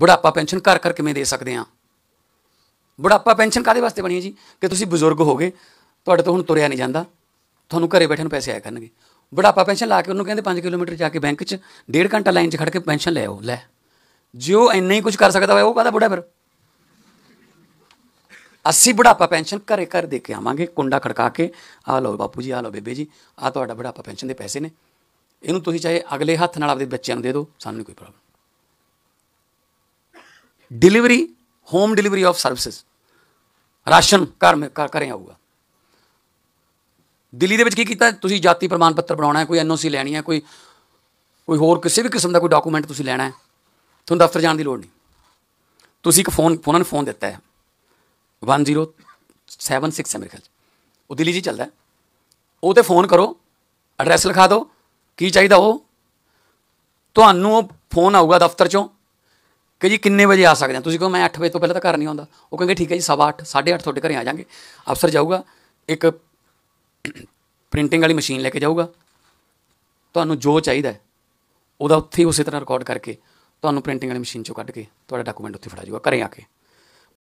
ਬੁਢਾਪਾ ਪੈਨਸ਼ਨ ਘਰ ਘਰ ਕਿਵੇਂ ਦੇ ਸਕਦੇ ਆ ਬੁਢਾਪਾ ਪੈਨਸ਼ਨ ਕਾਦੇ ਵਾਸਤੇ ਬਣੀ ਹੈ ਜੀ ਕਿ ਤੁਸੀਂ ਬਜ਼ੁਰਗ ਹੋ ਗਏ ਤੁਹਾਡੇ ਤੋਂ ਹੁਣ ਤੁਰਿਆ ਨਹੀਂ ਜਾਂਦਾ ਤੁਹਾਨੂੰ ਘਰੇ ਬੈਠੇ ਨੂੰ ਪੈਸੇ ਆਇਆ ਕਰਨਗੇ ਬੁਢਾਪਾ ਪੈਨਸ਼ਨ ਲਾ ਕੇ ਉਹਨੂੰ ਕਹਿੰਦੇ 5 ਕਿਲੋਮੀਟਰ ਜਾ ਕੇ ਬੈਂਕ 'ਚ ਡੇਢ ਘੰਟਾ ਲਾਈਨ 'ਚ ਖੜ ਕੇ ਪੈਨਸ਼ਨ ਲੈ ਆਓ ਲੈ ਜੇ ਉਹ ਇੰਨਾ ਹੀ ਕੁਝ ਕਰ ਸਕਦਾ ਹੋਵੇ ਉਹ ਕਹਦਾ ਬੁਢਾ ਫਿਰ ਅਸੀਂ ਬੁਢਾਪਾ ਪੈਨਸ਼ਨ ਘਰੇ ਘਰ ਦੇ ਕੇ ਆਵਾਂਗੇ ਕੁੰਡਾ ਖੜਕਾ ਕੇ ਆ ਲਓ ਬਾਪੂ ਜੀ ਆ ਲਓ ਬੇਬੇ ਜੀ ਆ ਤੁਹਾਡਾ ਬੁਢਾਪਾ ਪੈਨਸ਼ਨ ਦੇ ਪੈਸੇ ਨੇ ਇਹਨੂੰ ਤੁਸੀਂ ਚਾਹੇ ਅਗਲੇ ਹੱਥ ਨਾਲ ਆਪਣੇ ਬੱਚਿਆਂ ਨੂੰ ਦੇ ਦਿਓ ਸਾਨੂੰ ਨਹੀਂ ਕੋਈ problem delivery home delivery of services ration ਘਰ ਮੇ ਘਰੇ ਆਊਗਾ ਦਿੱਲੀ ਦੇ ਵਿੱਚ ਕੀ ਕੀਤਾ ਤੁਸੀਂ ਜਾਤੀ ਪ੍ਰਮਾਣ ਪੱਤਰ ਬਣਾਉਣਾ ਹੈ ਕੋਈ ਐਨਓਸੀ ਲੈਣੀ ਹੈ ਕੋਈ ਕੋਈ ਹੋਰ ਕਿਸੇ ਵੀ ਕਿਸਮ ਦਾ ਕੋਈ ਡਾਕੂਮੈਂਟ ਤੁਸੀਂ ਲੈਣਾ ਹੈ ਤੁਹਾਨੂੰ ਦਫ਼ਤਰ ਜਾਣ ਦੀ ਲੋੜ ਨਹੀਂ ਤੁਸੀਂ ਇੱਕ ਫੋਨ ਉਹਨਾਂ ਨੇ ਫੋਨ ਦਿੱਤਾ ਹੈ 1076 ਅਮਰੀਕਾ ਮੇਰੇ ਖਿਆਲ ਉਹ ਦਿੱਲੀ ਜੀ ਚੱਲਦਾ ਉਹ ਤੇ ਫੋਨ ਕਰੋ ਐਡਰੈਸ ਲਿਖਾ ਦਿਓ ਕੀ ਚਾਹੀਦਾ ਉਹ ਤੁਹਾਨੂੰ ਉਹ ਫੋਨ ਆਊਗਾ ਦਫ਼ਤਰ ਚੋਂ ਕਿ ਜੀ ਕਿੰਨੇ ਵਜੇ ਆ ਸਕਦੇ ਆ ਤੁਸੀਂ ਕਹੋ ਮੈਂ 8 ਵਜੇ ਤੋਂ ਪਹਿਲਾਂ ਤਾਂ ਘਰ ਨਹੀਂ ਆਉਂਦਾ ਉਹ ਕਹਿੰਗੇ ਠੀਕ ਹੈ ਜੀ 8:30 8:30 ਤੁਹਾਡੇ ਘਰੇ ਆ ਜਾਾਂਗੇ ਅਫਸਰ ਜਾਊਗਾ ਇੱਕ ਪ੍ਰਿੰਟਿੰਗ ਵਾਲੀ ਮਸ਼ੀਨ ਲੈ ਕੇ ਜਾਊਗਾ ਤੁਹਾਨੂੰ ਜੋ ਚਾਹੀਦਾ ਉਹਦਾ ਉੱਥੇ ਉਸੇ ਤਰ੍ਹਾਂ ਰਿਕਾਰਡ ਕਰਕੇ ਤੁਹਾਨੂੰ ਪ੍ਰਿੰਟਿੰਗ ਵਾਲੀ ਮਸ਼ੀਨ ਚੋਂ ਕੱਢ ਕੇ ਤੁਹਾਡਾ ਡਾਕੂਮੈਂਟ ਉੱਥੇ ਫੜਾ ਜਾਊਗਾ ਘਰੇ ਆ ਕੇ